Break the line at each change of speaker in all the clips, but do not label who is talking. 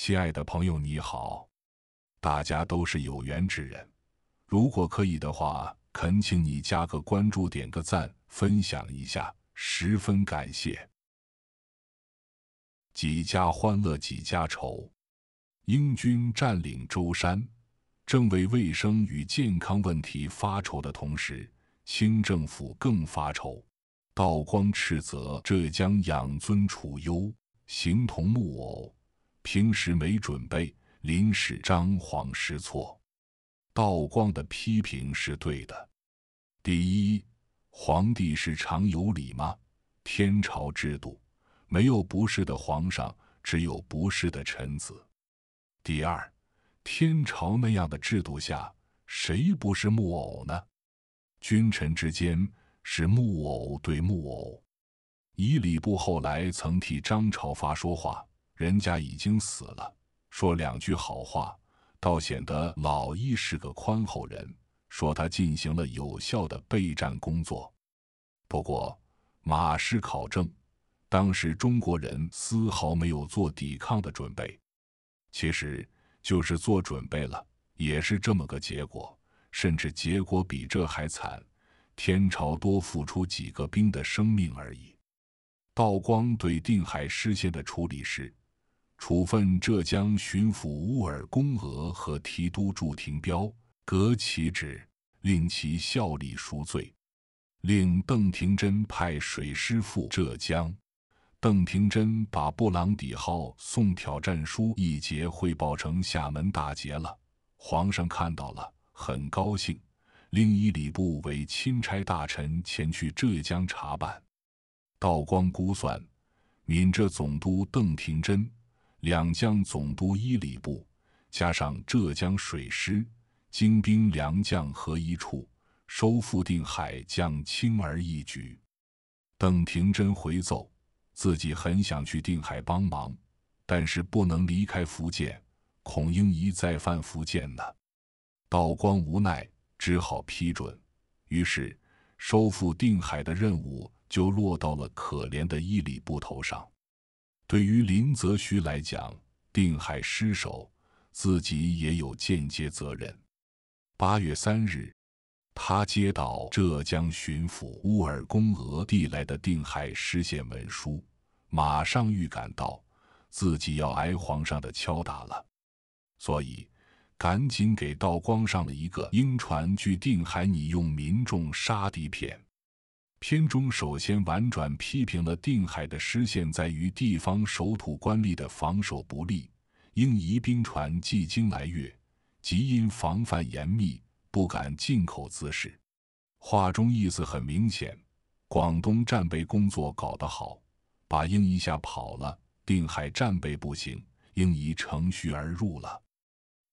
亲爱的朋友，你好！大家都是有缘之人，如果可以的话，恳请你加个关注，点个赞，分享一下，十分感谢。几家欢乐几家愁？英军占领舟山，正为卫生与健康问题发愁的同时，清政府更发愁。道光斥责浙江养尊处优，形同木偶。平时没准备，临时张皇失措。道光的批评是对的。第一，皇帝是常有理吗？天朝制度没有不是的皇上，只有不是的臣子。第二，天朝那样的制度下，谁不是木偶呢？君臣之间是木偶对木偶。以礼部后来曾替张朝发说话。人家已经死了，说两句好话，倒显得老易是个宽厚人。说他进行了有效的备战工作，不过马氏考证，当时中国人丝毫没有做抵抗的准备。其实就是做准备了，也是这么个结果，甚至结果比这还惨，天朝多付出几个兵的生命而已。道光对定海失陷的处理是。处分浙江巡抚乌尔恭额和提督祝廷标，革其职，令其效力赎罪。令邓廷桢派水师赴浙江。邓廷桢把布朗底号送挑战书一节汇报成厦门大捷了，皇上看到了，很高兴，令一礼部为钦差大臣前去浙江查办。道光估算，闽浙总督邓廷桢。两将总督伊里布，加上浙江水师精兵良将合一处，收复定海将轻而易举。邓廷桢回奏，自己很想去定海帮忙，但是不能离开福建，孔英仪再犯福建呢。道光无奈，只好批准。于是，收复定海的任务就落到了可怜的伊里布头上。对于林则徐来讲，定海失守，自己也有间接责任。八月三日，他接到浙江巡抚乌尔恭额递来的定海失陷文书，马上预感到自己要挨皇上的敲打了，所以赶紧给道光上了一个“英传据定海，拟用民众杀敌”片。片中首先婉转批评了定海的失陷在于地方守土官吏的防守不力，应宜兵船既经来越，即因防范严密，不敢进口滋事。话中意思很明显，广东战备工作搞得好，把英一吓跑了；定海战备不行，英一乘虚而入了。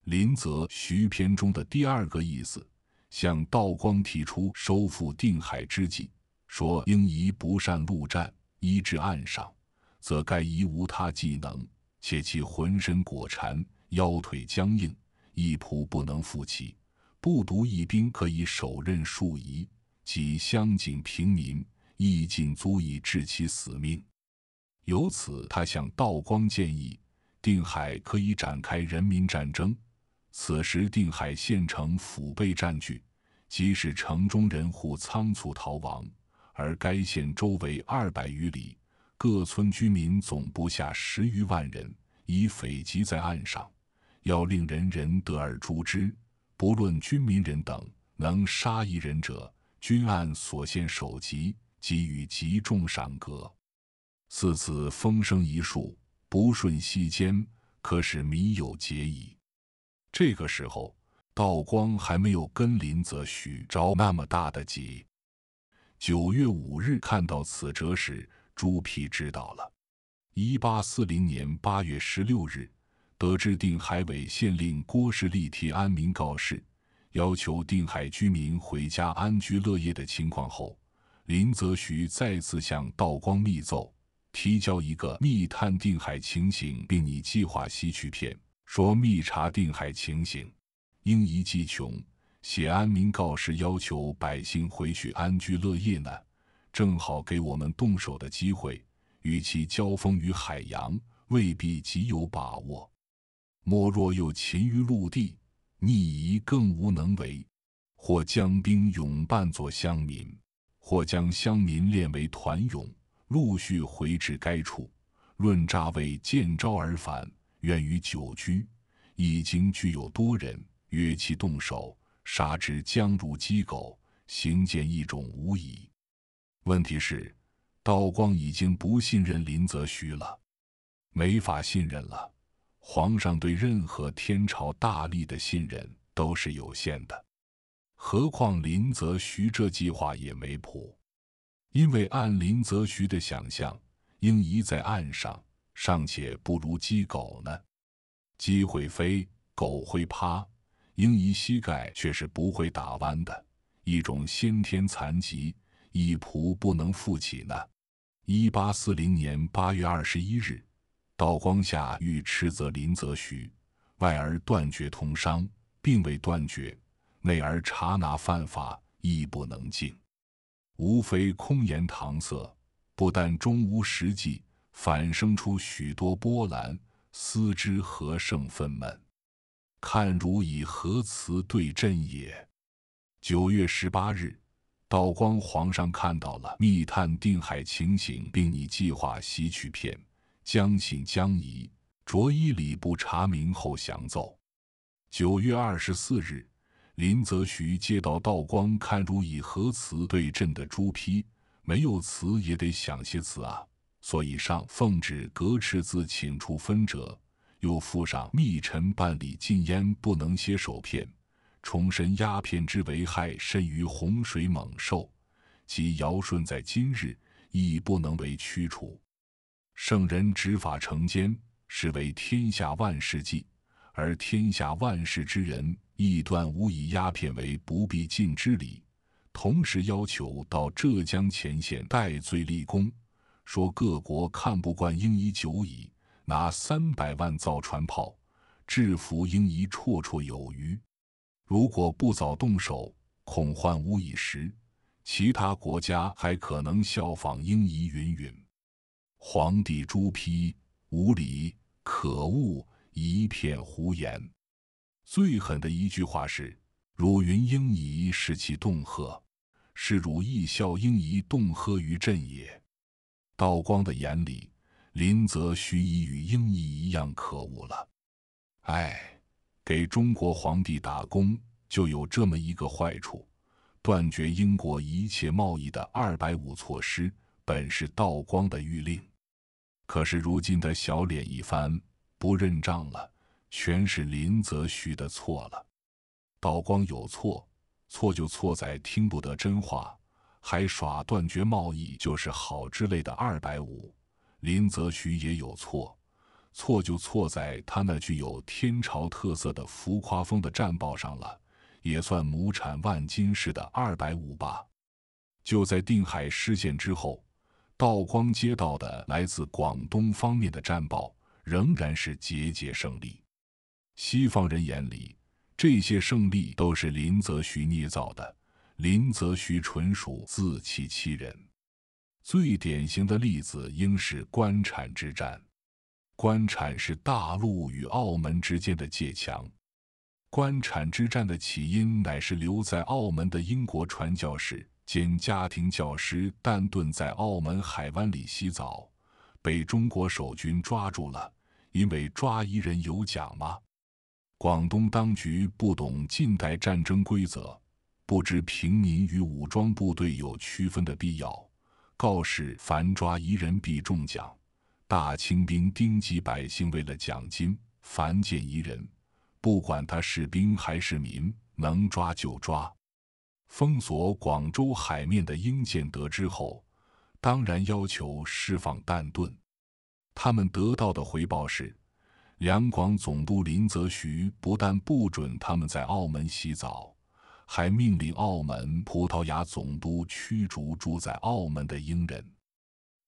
林则徐篇中的第二个意思，向道光提出收复定海之计。说：“应宜不善陆战，依至岸上，则该夷无他技能，且其浑身裹缠，腰腿僵硬，一仆不能负起。不独一兵可以手刃数夷，即乡井平民亦尽足以致其死命。”由此，他向道光建议：“定海可以展开人民战争。此时定海县城府被占据，即使城中人户仓促逃亡。”而该县周围二百余里，各村居民总不下十余万人，以匪集在岸上，要令人人得而诛之。不论军民人等，能杀一人者，均按所献首级给予极重赏格。四子风声一树，不顺息间，可使民有结矣。这个时候，道光还没有跟林则徐着那么大的急。九月五日看到此折时，朱批知道了。一八四零年八月十六日，得知定海委县令郭士立替安民告示，要求定海居民回家安居乐业的情况后，林则徐再次向道光密奏，提交一个密探定海情形，并拟计划西去片，说密查定海情形，应宜计穷。写安民告示，要求百姓回去安居乐业呢，正好给我们动手的机会。与其交锋于海洋，未必极有把握；莫若又勤于陆地，逆夷更无能为。或将兵勇扮作乡民，或将乡民练为团勇，陆续回至该处，论诈为见招而返，愿与久居。已经具有多人，约其动手。杀之将如鸡狗，行见一种无疑。问题是，道光已经不信任林则徐了，没法信任了。皇上对任何天朝大吏的信任都是有限的，何况林则徐这计划也没谱。因为按林则徐的想象，应移在岸上，尚且不如鸡狗呢。鸡会飞，狗会趴。婴仪膝盖却是不会打弯的，一种先天残疾，一仆不能负起呢。一八四零年八月二十一日，道光下谕斥责林则徐，外而断绝通商，并未断绝；内而查拿犯法，亦不能禁，无非空言搪塞，不但终无实际，反生出许多波澜，思之何胜愤懑。看如以何词对朕也。九月十八日，道光皇上看到了密探定海情形，并拟计划袭取片，将信将疑，着衣礼部查明后降奏。九月二十四日，林则徐接到道光看如以何词对朕的朱批，没有词也得想些词啊，所以上奉旨革斥自请处分者。又附上密臣办理禁烟，不能歇手片，重申鸦片之危害甚于洪水猛兽，即尧舜在今日亦不能为驱除。圣人执法惩奸，是为天下万事计；而天下万事之人，亦断无以鸦片为不必禁之理。同时要求到浙江前线戴罪立功，说各国看不惯英以久矣。拿三百万造船炮，制服英仪绰绰有余。如果不早动手，恐患无以时。其他国家还可能效仿英夷，云云。皇帝朱批：无礼可恶，一片胡言。最狠的一句话是：汝云英夷是其动喝，是汝亦效英夷动喝于朕也。道光的眼里。林则徐已与英译一样可恶了，哎，给中国皇帝打工就有这么一个坏处。断绝英国一切贸易的二百五措施，本是道光的谕令，可是如今的小脸一翻，不认账了，全是林则徐的错了。道光有错，错就错在听不得真话，还耍断绝贸易就是好之类的二百五。林则徐也有错，错就错在他那具有天朝特色的浮夸风的战报上了，也算亩产万斤式的二百五吧。就在定海失陷之后，道光接到的来自广东方面的战报仍然是节节胜利。西方人眼里，这些胜利都是林则徐捏造的，林则徐纯属自欺欺人。最典型的例子应是官产之战。官产是大陆与澳门之间的界墙。官产之战的起因乃是留在澳门的英国传教士兼家庭教师丹顿在澳门海湾里洗澡，被中国守军抓住了。因为抓一人有奖吗？广东当局不懂近代战争规则，不知平民与武装部队有区分的必要。告示：凡抓一人必中奖。大清兵丁集百姓，为了奖金，凡见一人，不管他是兵还是民，能抓就抓。封锁广州海面的英舰得知后，当然要求释放弹顿。他们得到的回报是，两广总督林则徐不但不准他们在澳门洗澡。还命令澳门葡萄牙总督驱逐住在澳门的英人，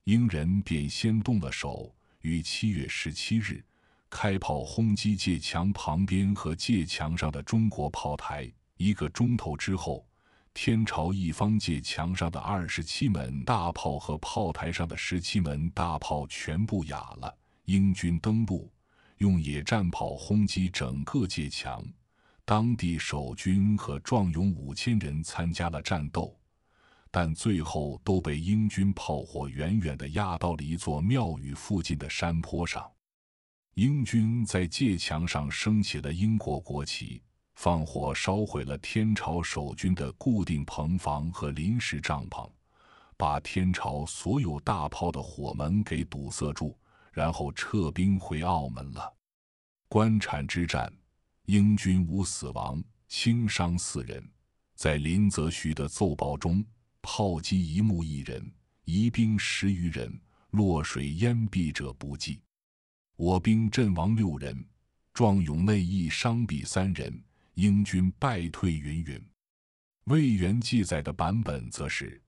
英人便先动了手，于七月十七日开炮轰击界墙旁边和界墙上的中国炮台。一个钟头之后，天朝一方界墙上的二十七门大炮和炮台上的十七门大炮全部哑了。英军登陆，用野战炮轰击整个界墙。当地守军和壮勇五千人参加了战斗，但最后都被英军炮火远远的压到了一座庙宇附近的山坡上。英军在界墙上升起了英国国旗，放火烧毁了天朝守军的固定棚房和临时帐篷，把天朝所有大炮的火门给堵塞住，然后撤兵回澳门了。官产之战。英军无死亡，轻伤四人。在林则徐的奏报中，炮击一木一人，疑兵十余人落水淹毙者不计。我兵阵亡六人，壮勇内溢伤毙三人。英军败退云云。魏源记载的版本则是：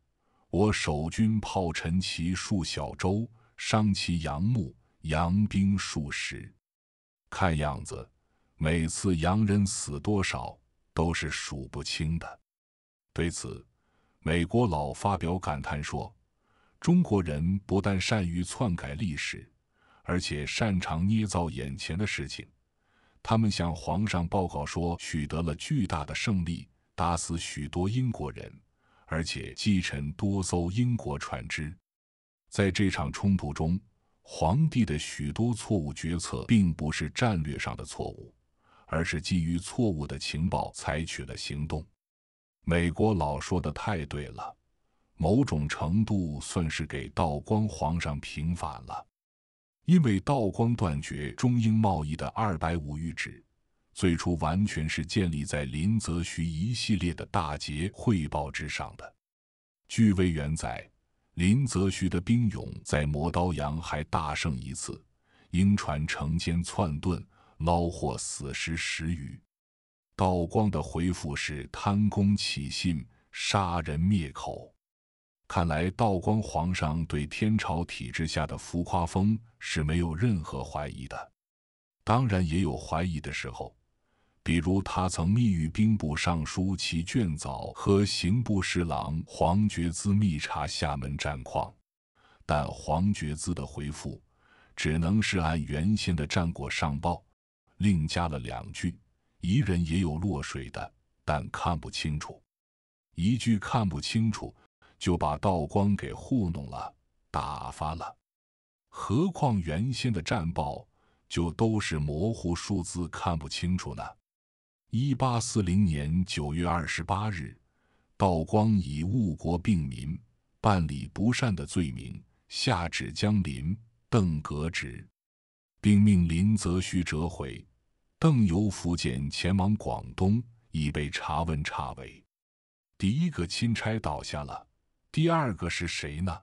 我守军炮沉其数小舟，伤其杨木杨兵数十。看样子。每次洋人死多少都是数不清的。对此，美国佬发表感叹说：“中国人不但善于篡改历史，而且擅长捏造眼前的事情。他们向皇上报告说取得了巨大的胜利，打死许多英国人，而且击沉多艘英国船只。在这场冲突中，皇帝的许多错误决策并不是战略上的错误。”而是基于错误的情报采取了行动。美国佬说的太对了，某种程度算是给道光皇上平反了，因为道光断绝中英贸易的二百五谕旨，最初完全是建立在林则徐一系列的大捷汇报之上的。据魏源载，林则徐的兵勇在磨刀洋还大胜一次，英船乘间窜遁。捞获死尸十余。道光的回复是贪功起信，杀人灭口。看来道光皇上对天朝体制下的浮夸风是没有任何怀疑的。当然也有怀疑的时候，比如他曾密谕兵部尚书齐隽藻和刑部侍郎黄觉滋密查厦门战况，但黄觉滋的回复只能是按原先的战果上报。另加了两句，彝人也有落水的，但看不清楚。一句看不清楚，就把道光给糊弄了，打发了。何况原先的战报就都是模糊数字，看不清楚呢？一八四零年九月二十八日，道光以误国病民、办理不善的罪名，下旨将林邓革职，并命林则徐折回。邓由福建前往广东，已被查问查违，第一个钦差倒下了，第二个是谁呢？